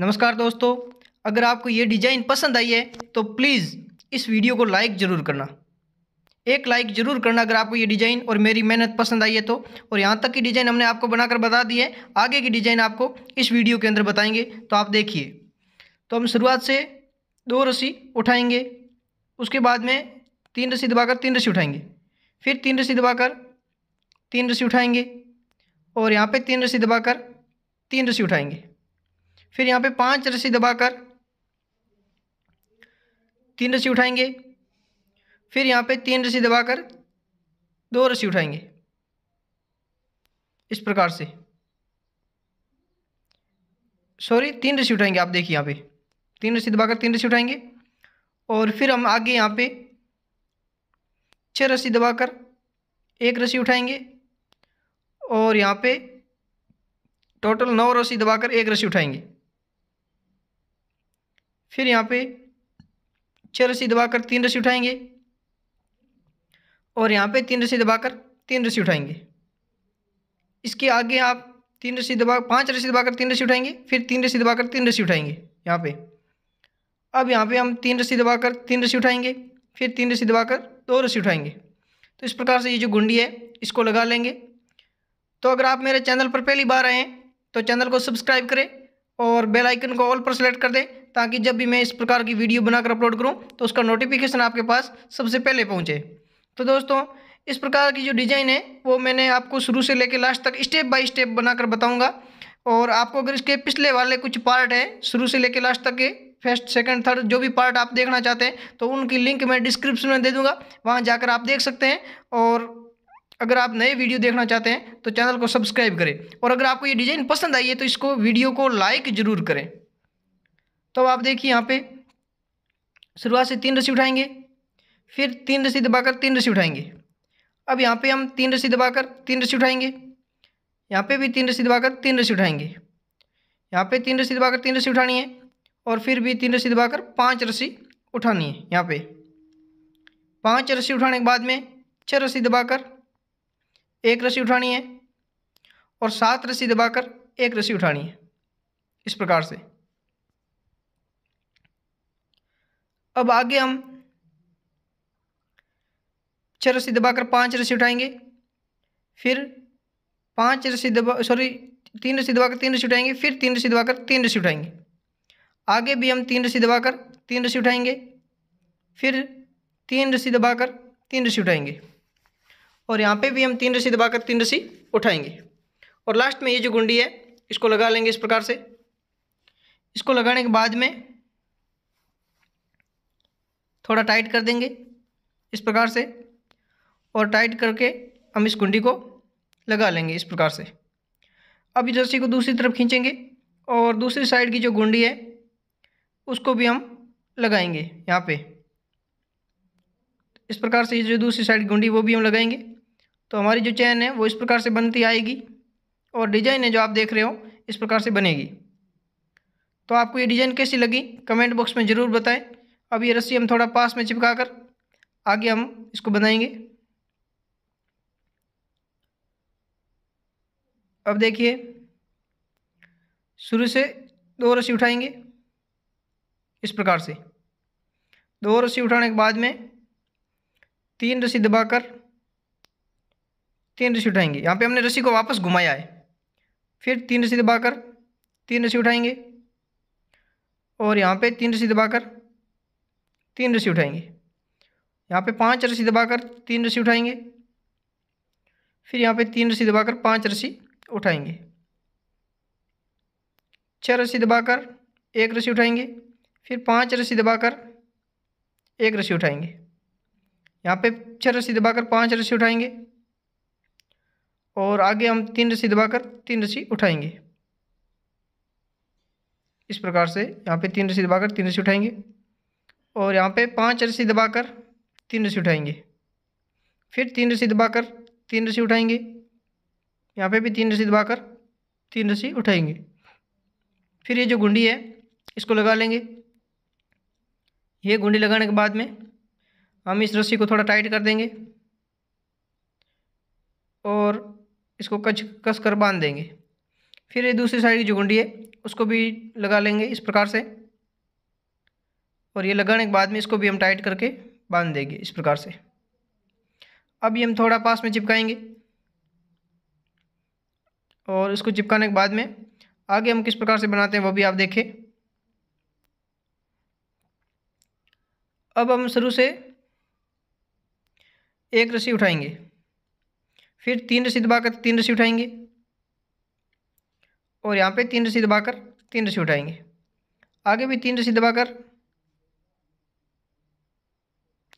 नमस्कार दोस्तों अगर आपको ये डिजाइन पसंद आई है तो प्लीज़ इस वीडियो को लाइक ज़रूर करना एक लाइक ज़रूर करना अगर आपको ये डिज़ाइन और मेरी मेहनत पसंद आई है तो और यहाँ तक की डिज़ाइन हमने आपको बनाकर बता दी है आगे की डिज़ाइन आपको इस वीडियो के अंदर बताएंगे तो आप देखिए तो हम शुरुआत से दो रस्सी उठाएंगे उसके बाद में तीन रस्सी दबाकर तीन रस्सी उठाएंगे फिर तीन रस्सी दबाकर तीन रस्सी उठाएंगे और यहाँ पे तीन रस्सी दबाकर तीन रस्सी उठाएंगे फिर यहाँ पे पांच रस्सी दबाकर तीन रस्सी उठाएंगे फिर यहाँ पे तीन रस्सी दबाकर दो रस्सी उठाएंगे इस प्रकार से सॉरी तीन रस्सी उठाएंगे आप देखिए यहाँ पे तीन रस्सी दबाकर तीन रस्सी उठाएंगे और फिर हम आगे यहाँ पे छः रस्सी दबाकर एक रस्सी उठाएंगे और यहाँ पे टोटल नौ रस्सी दबाकर एक रस्सी उठाएंगे फिर यहाँ पे छः रस्सी दबाकर तीन रस्सी उठाएंगे और यहाँ पे तीन रस्सी दबाकर तीन रस्सी उठाएंगे इसके आगे आप तीन रस्सी दबा पाँच रस्सी दबाकर तीन रस्सी उठाएंगे फिर तीन रस्सी दबाकर तीन रस्सी उठाएंगे यहाँ पे अब यहाँ पे हम तीन रस्सी दबाकर तीन रस्सी उठाएंगे फिर तीन रस्सी दबाकर दो रस्सी उठाएंगे तो इस प्रकार से ये जो गुंडी है इसको लगा लेंगे तो अगर आप मेरे चैनल पर पहली बार आए हैं तो चैनल को सब्सक्राइब करें और बेल आइकन को ऑल पर सेलेक्ट कर दें ताकि जब भी मैं इस प्रकार की वीडियो बनाकर अपलोड करूँ तो उसका नोटिफिकेशन आपके पास सबसे पहले पहुँचे तो दोस्तों इस प्रकार की जो डिज़ाइन है वो मैंने आपको शुरू से लेकर लास्ट तक स्टेप बाय स्टेप बनाकर बताऊँगा और आपको अगर इसके पिछले वाले कुछ पार्ट हैं शुरू से लेकर लास्ट तक के फर्स्ट सेकंड थर्ड जो भी पार्ट आप देखना चाहते हैं तो उनकी लिंक मैं डिस्क्रिप्शन में दे दूंगा वहाँ जाकर आप देख सकते हैं और अगर आप नए वीडियो देखना चाहते हैं तो चैनल को सब्सक्राइब करें और अगर आपको ये डिज़ाइन पसंद आई है तो इसको वीडियो को लाइक ज़रूर करें तो आप देखिए यहाँ पे शुरुआत से तीन रस्सी उठाएंगे फिर तीन रस्सी दबाकर तीन रस्सी उठाएंगे अब यहाँ पे हम तीन रस्सी दबाकर तीन रस्सी उठाएंगे यहाँ पे भी तीन रस्सी दबाकर तीन रस्सी उठाएंगे यहाँ पे तीन रस्सी दबाकर तीन रस्सी उठानी है और फिर भी तीन रस्सी दबाकर पाँच रस्सी उठानी है यहाँ पे पाँच रस्सी उठाने के बाद में छः रस्सी दबाकर एक रस्सी उठानी है और सात रस्सी दबाकर एक रस्सी उठानी है इस प्रकार से अब आगे हम छः रस्सी दबाकर पाँच रस्सी उठाएंगे फिर पाँच रस्सी दबा सॉरी तीन रस्सी दबाकर तीन रस्सी उठाएंगे फिर तीन रस्सी दबाकर तीन रस्सी उठाएंगे आगे भी हम तीन रस्सी दबाकर तीन रस्सी उठाएंगे फिर तीन रस्सी दबाकर तीन रस्सी उठाएंगे और यहाँ पे भी हम तीन रस्सी दबाकर तीन रस्सी उठाएंगे और लास्ट में ये जो गुंडी है इसको लगा लेंगे इस प्रकार से इसको लगाने के बाद में थोड़ा टाइट कर देंगे इस प्रकार से और टाइट करके हम इस कुंडी को लगा लेंगे इस प्रकार से अब इस रस्सी को दूसरी तरफ खींचेंगे और दूसरी साइड की जो गुंडी है उसको भी हम लगाएंगे यहाँ पे इस प्रकार से जो दूसरी साइड की गुंडी वो भी हम लगाएंगे तो हमारी जो चैन है वो इस प्रकार से बनती आएगी और डिजाइन है जो आप देख रहे हो इस प्रकार से बनेगी तो आपको ये डिज़ाइन कैसी लगी कमेंट बॉक्स में ज़रूर बताएं अब ये रस्सी हम थोड़ा पास में चिपका कर आगे हम इसको बनाएंगे अब देखिए शुरू से दो रस्सी उठाएंगे इस प्रकार से दो रस्सी उठाने के बाद में तीन रस्सी दबाकर तीन रस्सी उठाएंगे यहाँ पे हमने रस्सी को वापस घुमाया है फिर तीन रस्सी दबाकर तीन रस्सी उठाएंगे और यहाँ पे तीन रस्सी दबाकर तीन रस्सी उठाएंगे यहाँ पे पांच रस्सी दबाकर तीन रस्सी उठाएंगे फिर यहाँ पे तीन रस्सी दबाकर पांच रस्सी उठाएंगे छह रस्सी दबाकर एक रस्सी उठाएंगे फिर पांच रस्सी दबाकर एक रस्सी उठाएंगे यहाँ पे छह रस्सी दबाकर पांच रस्सी उठाएंगे और आगे हम तीन रस्सी दबाकर तीन रस्सी उठाएंगे इस प्रकार से यहाँ पे तीन रस्सी दबाकर तीन रस्सी उठाएंगे और यहाँ पे पांच रस्सी दबाकर तीन रस्सी उठाएंगे फिर तीन रस्सी दबाकर तीन रस्सी उठाएंगे यहाँ पे भी तीन रस्सी दबाकर तीन रस्सी उठाएंगे फिर ये जो गुंडी है इसको लगा लेंगे ये गुंडी लगाने के बाद में हम इस रस्सी को थोड़ा टाइट कर देंगे और इसको कच कस कर बांध देंगे फिर ये दूसरी साइड की जो गुंडी है उसको भी लगा लेंगे इस प्रकार से और ये लगाने के बाद में इसको भी हम टाइट करके बांध देंगे इस प्रकार से अभी हम थोड़ा पास में चिपकाएंगे और इसको चिपकाने के बाद में आगे हम किस प्रकार से बनाते हैं वो भी आप देखें अब हम शुरू से एक रस्सी उठाएंगे फिर तीन रस्सी दबाकर तीन रस्सी उठाएंगे और यहाँ पे तीन रस्सी दबाकर तीन रस्सी उठाएंगे आगे भी तीन रस्सी दबाकर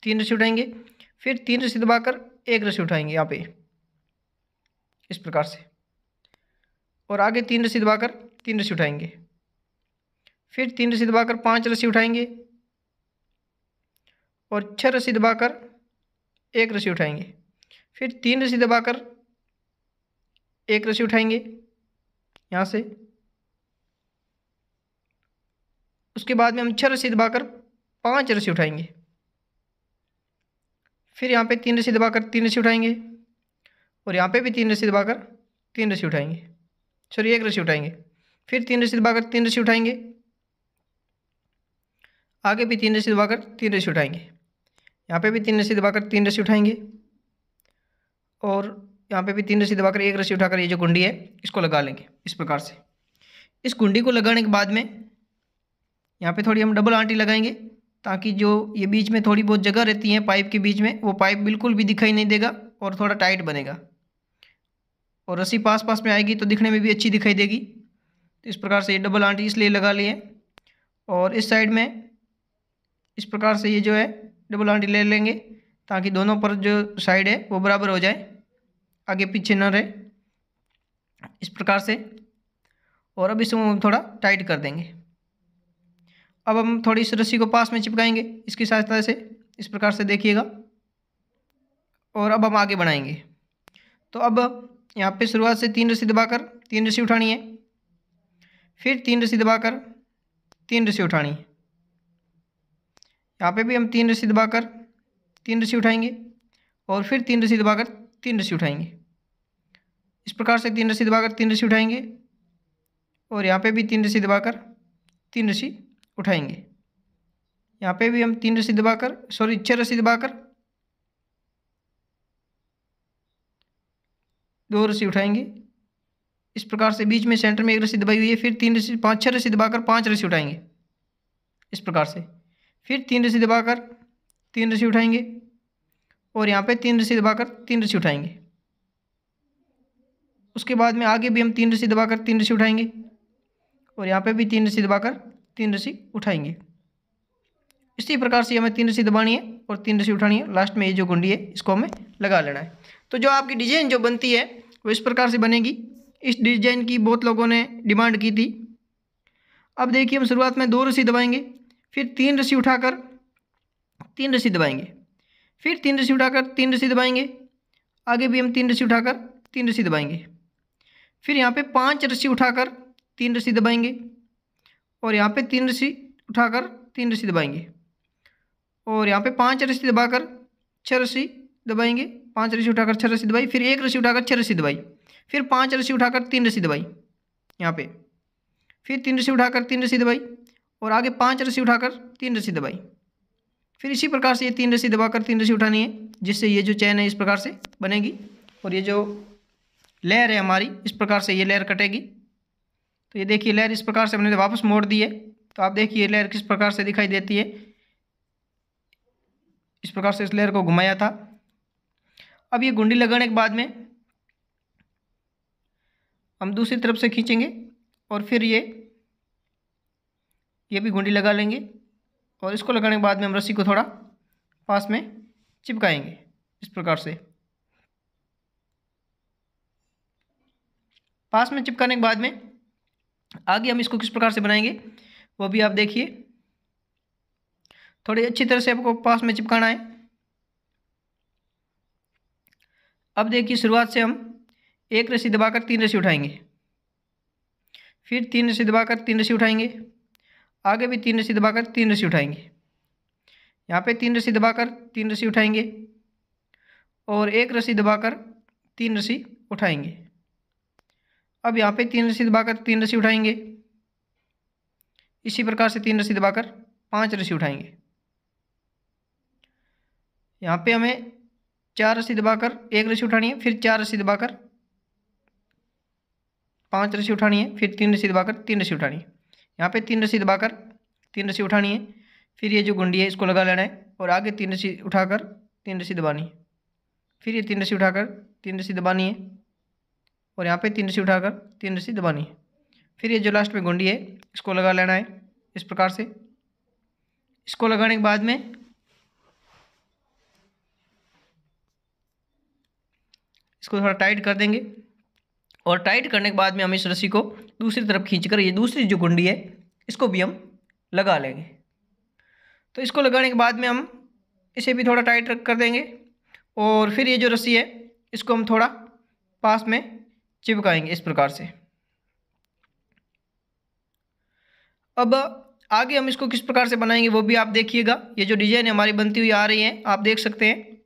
तीन रस्सी उठाएंगे फिर तीन रस्सी दबाकर एक रस्सी उठाएंगे यहाँ पे इस प्रकार से और आगे तीन रस्सी दबाकर तीन रस्सी उठाएंगे फिर तीन रस्सी दबाकर पांच रस्सी उठाएंगे और छह रस्सी दबाकर एक रस्सी उठाएंगे फिर तीन रस्सी दबाकर एक रस्सी उठाएंगे यहाँ से उसके बाद में हम छह रस्सी दबाकर पांच रस्सी उठाएंगे फिर यहाँ पे तीन रस्सी दबाकर तीन रस्सी उठाएंगे और यहाँ पे भी तीन रस्सी दबाकर तीन रस्सी उठाएंगे सॉरी एक रस्सी उठाएंगे फिर तीन रस्सी दबाकर तीन रस्सी उठाएंगे आगे भी तीन रस्सी दबाकर तीन रस्सी उठाएंगे यहाँ पे भी तीन रस्सी दबाकर तीन रस्सी उठाएंगे और यहाँ पे भी तीन रस्सी दबाकर एक रस्सी उठाकर ये जो गुंडी है इसको लगा लेंगे इस प्रकार से इस गुंडी को लगाने के बाद में यहाँ पे थोड़ी हम डबल आंटी लगाएंगे ताकि जो ये बीच में थोड़ी बहुत जगह रहती है पाइप के बीच में वो पाइप बिल्कुल भी दिखाई नहीं देगा और थोड़ा टाइट बनेगा और रस्सी पास पास में आएगी तो दिखने में भी अच्छी दिखाई देगी तो इस प्रकार से ये डबल आंटी इसलिए लगा लिए और इस साइड में इस प्रकार से ये जो है डबल आंटी ले लेंगे ताकि दोनों पर जो साइड है वो बराबर हो जाए आगे पीछे ना रहे इस प्रकार से और अब इसमें थोड़ा टाइट कर देंगे अब हम थोड़ी इस रस्सी को पास में चिपकाएंगे इसकी सहायता से इस प्रकार से देखिएगा और अब हम आगे बढ़ाएंगे तो अब यहाँ पे शुरुआत से तीन रस्सी दबाकर तीन रस्सी उठानी है फिर तीन रस्सी दबाकर तीन रस्सी उठानी है यहाँ पे भी हम तीन रस्सी दबाकर तीन रस्सी उठाएंगे और फिर तीन रस्सी दबाकर तीन रस्सी उठाएंगे इस प्रकार से तीन रस्सी दबाकर तीन रस्सी उठाएंगे और यहाँ पे भी तीन रस्सी दबाकर तीन रस्सी उठाएंगे यहाँ पे भी हम तीन रस्सी दबाकर सॉरी छः रस्सी दबाकर दो रस्सी उठाएंगे इस प्रकार से बीच में सेंटर में एक रस्सी दबाई हुई है फिर तीन रस्सी पाँच छः रस्सी दबाकर पाँच रस्सी उठाएंगे इस प्रकार से फिर तीन रस्सी दबाकर तीन रस्सी उठाएंगे और यहाँ पे तीन रस्सी दबाकर तीन रस्सी उठाएंगे उसके बाद में आगे भी हम तीन रस्सी दबाकर तीन रस्सी उठाएंगे और यहाँ पे भी तीन रस्सी दबाकर तीन रस्सी उठाएंगे इसी प्रकार से हमें तीन रस्सी दबानी है और तीन रस्सी उठानी है लास्ट में ये जो गुंडी है इसको हमें लगा लेना है तो जो आपकी डिजाइन जो बनती है वो इस प्रकार से बनेगी इस डिजाइन की बहुत लोगों ने डिमांड की थी अब देखिए हम शुरुआत में दो रस्सी दबाएंगे फिर तीन रस्सी उठाकर तीन रस्सी दबाएंगे फिर तीन रस्सी उठाकर तीन रस्सी दबाएंगे आगे भी हम तीन रस्सी उठाकर तीन रस्सी दबाएंगे फिर यहाँ पे पांच रस्सी उठाकर तीन रस्सी दबाएंगे और यहाँ पे तीन रस्सी उठाकर तीन रस्सी दबाएंगे और यहाँ पे पांच रस्सी दबाकर छः रस्सी दबाएंगे पांच रस्सी उठाकर छह रस्सी दबाई फिर एक रस्सी उठाकर छः रस्सी दबाई फिर पांच रस्सी उठाकर तीन रस्सी दबाई यहाँ पे फिर तीन रस्सी उठाकर तीन रस्सी दबाई और आगे पांच रस्सी उठाकर तीन रस्सी दबाई फिर इसी प्रकार से ये तीन रस्सी दबाकर तीन रस्सी उठानी है जिससे ये जो चैन है इस प्रकार से बनेगी और ये जो लेयर है हमारी इस प्रकार से ये लेयर कटेगी तो ये देखिए लहर इस प्रकार से हमने वापस मोड़ दी है तो आप देखिए लहर किस प्रकार से दिखाई देती है इस प्रकार से इस लेयर को घुमाया था अब ये गुंडी लगाने के बाद में हम दूसरी तरफ से खींचेंगे और फिर ये ये भी गुंडी लगा लेंगे और इसको लगाने के बाद में हम रस्सी को थोड़ा पास में चिपकाएंगे इस प्रकार से पास में चिपकाने के बाद में आगे हम इसको किस प्रकार से बनाएंगे वो भी आप देखिए थोड़ी अच्छी तरह से आपको पास में चिपकाना है अब देखिए शुरुआत से हम एक रस्सी दबाकर तीन रस्सी उठाएंगे फिर तीन रस्सी दबाकर तीन रस्सी उठाएंगे आगे भी तीन रस्सी दबाकर तीन रस्सी उठाएंगे यहाँ पे तीन रस्सी दबाकर तीन रस्सी उठाएंगे और एक रस्सी दबाकर तीन रस्सी उठाएंगे अब यहाँ पे तीन रस्सी दबाकर तीन रस्सी उठाएंगे इसी प्रकार से तीन रस्सी दबाकर पांच रस्सी उठाएंगे यहाँ पे हमें चार रस्सी दबाकर एक रस्सी उठानी है फिर चार रस्सी दबाकर पांच रस्सी उठानी है फिर तीन रस्सी दबाकर तीन रस्सी उठानी है यहाँ पे तीन रस्सी दबाकर तीन रस्सी उठानी है फिर ये जो गुंडी है इसको लगा लेना है और आगे तीन रस्सी उठाकर तीन रस्सी दबानी है फिर ये तीन रस्सी उठाकर तीन रस्सी दबानी है और यहाँ पे तीन रस्सी उठाकर तीन रस्सी दबानी है फिर ये जो लास्ट में गुंडी है इसको लगा लेना है इस प्रकार से इसको लगाने के बाद में इसको थोड़ा टाइट कर देंगे और टाइट करने के बाद में हम इस रस्सी को दूसरी तरफ खींचकर ये दूसरी जो गुंडी है इसको भी हम लगा लेंगे तो इसको लगाने के बाद में हम इसे भी थोड़ा टाइट कर देंगे और फिर ये जो रस्सी है इसको हम थोड़ा पास में चिपकाएंगे इस प्रकार से अब आगे हम इसको किस प्रकार से बनाएंगे वो भी आप देखिएगा ये जो डिजाइन हमारी बनती हुई आ रही है आप देख सकते हैं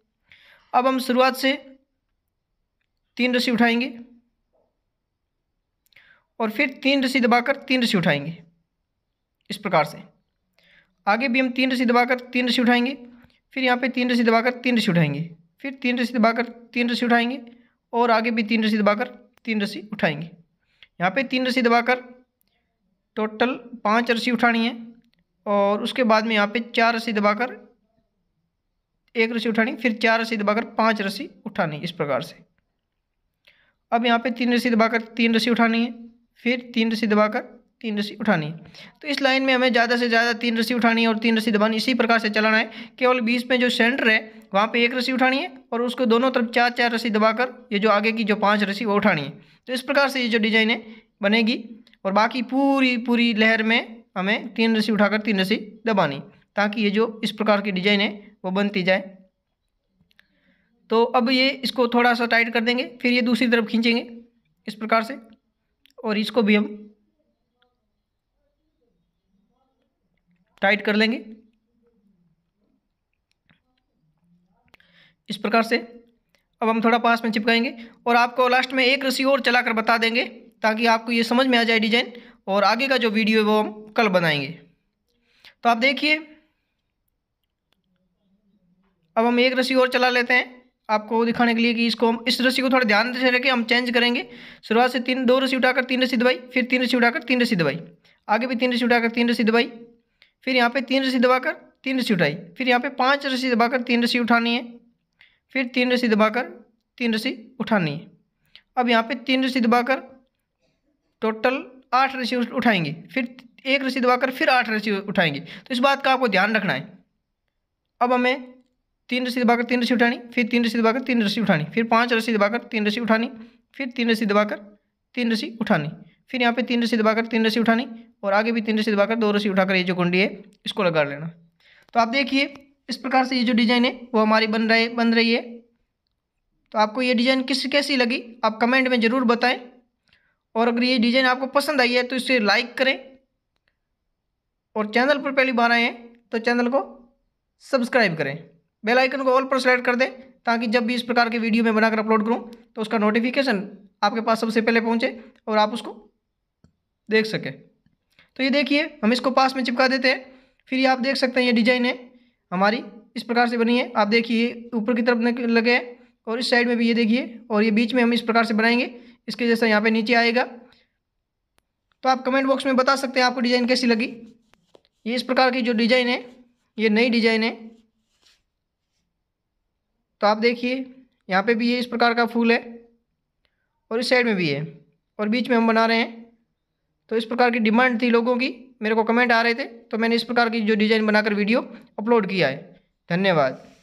अब हम शुरुआत से तीन रस्सी उठाएंगे और फिर तीन रस्सी दबाकर तीन रस्सी उठाएंगे इस प्रकार से आगे भी हम तीन रस्सी दबाकर तीन रस्सी उठाएंगे फिर यहाँ पे तीन रस्सी दबाकर तीन रस्सी उठाएंगे फिर तीन रस्सी दबाकर तीन रस्सी उठाएंगे और आगे भी तीन रस्सी दबाकर तीन रस्सी उठाएंगे यहाँ पे तीन रस्सी दबाकर टोटल पांच रस्सी उठानी है और उसके बाद में यहाँ पे चार रस्सी दबाकर एक रस्सी उठानी फिर चार रस्सी दबाकर पांच रस्सी उठानी इस प्रकार से अब यहाँ पे तीन रस्सी दबाकर तीन रस्सी उठानी है फिर तीन रस्सी दबाकर तीन रस्सी उठानी तो इस लाइन में हमें ज़्यादा से ज़्यादा तीन रस्सी उठानी है और तीन रस्सी दबानी इसी प्रकार से चलाना है केवल बीच में जो सेंटर है वहाँ पे एक रस्सी उठानी है और उसको दोनों तरफ चार चार रस्सी दबाकर ये जो आगे की जो पाँच रस्सी वो उठानी है तो इस प्रकार से ये जो डिजाइन है बनेगी और बाकी पूरी पूरी लहर में हमें तीन रस्सी उठाकर तीन रस्सी दबानी ताकि ये जो इस प्रकार की डिजाइन है वो बनती जाए तो अब ये इसको थोड़ा सा टाइट कर देंगे फिर ये दूसरी तरफ खींचेंगे इस प्रकार से और इसको भी हम टाइट कर लेंगे इस प्रकार से अब हम थोड़ा पास में चिपकाएंगे और आपको लास्ट में एक रस्सी और चला कर बता देंगे ताकि आपको ये समझ में आ जाए डिजाइन और आगे का जो वीडियो है वो हम कल बनाएंगे तो आप देखिए अब हम एक रस्सी और चला लेते हैं आपको दिखाने के लिए कि इसको हम इस रस्सी को थोड़ा ध्यान से रखें हम चेंज करेंगे शुरुआत से तीन दो रस्सी उठाकर तीन रस्सी दवाई फिर तीन रस्सी उठाकर तीन रस्सी दवाई आगे भी तीन रस्सी उठाकर तीन रस्सी दवाई फिर यहाँ पे तीन रस्सी दबाकर तीन रस्सी उठाई फिर यहाँ पे पांच रस्सी दबाकर तीन रस्सी उठानी है फिर तीन रस्सी दबाकर तीन रस्सी उठानी है अब यहाँ पे तीन रस्सी दबाकर टोटल आठ रस्सी उठाएंगे फिर एक रस्सी दबाकर फिर आठ रस्सी उठाएंगे तो इस बात का आपको ध्यान रखना है अब हमें तीन रस्सी दबाकर तीन रस्सी उठानी फिर तीन रस्सी दबाकर तीन रस्सी उठानी फिर पाँच रस्सी दबाकर तीन रस्सी उठानी फिर तीन रस्सी दबाकर तीन रस्सी उठानी फिर यहाँ पे तीन रस्सी दबाकर तीन रस्सी उठानी और आगे भी तीन रसी दबाकर दो रसी उठाकर ये जो कुंडी है इसको लगा लेना तो आप देखिए इस प्रकार से ये जो डिज़ाइन है वो हमारी बन रहे बन रही है तो आपको ये डिज़ाइन किस कैसी लगी आप कमेंट में ज़रूर बताएं और अगर ये डिज़ाइन आपको पसंद आई है तो इसे लाइक करें और चैनल पर पहली बार आए हैं तो चैनल को सब्सक्राइब करें बेल आइकन को ऑल पर सेलेक्ट कर दें ताकि जब भी इस प्रकार के वीडियो मैं बनाकर अपलोड करूं तो उसका नोटिफिकेशन आपके पास सबसे पहले पहुंचे और आप उसको देख सकें तो ये देखिए हम इसको पास में चिपका देते हैं फिर ये आप देख सकते हैं ये डिजाइन है हमारी इस प्रकार से बनी है आप देखिए ऊपर की तरफ लगे हैं और इस साइड में भी ये देखिए और ये बीच में हम इस प्रकार से बनाएंगे इसके जैसा यहाँ पे नीचे आएगा तो आप कमेंट बॉक्स में बता सकते हैं आपको डिज़ाइन कैसी लगी ये इस प्रकार की जो डिज़ाइन है ये नई डिज़ाइन है तो आप देखिए यहाँ पे भी ये इस प्रकार का फूल है और इस साइड में भी है और बीच में हम बना रहे हैं तो इस प्रकार की डिमांड थी लोगों की मेरे को कमेंट आ रहे थे तो मैंने इस प्रकार की जो डिज़ाइन बनाकर वीडियो अपलोड किया है धन्यवाद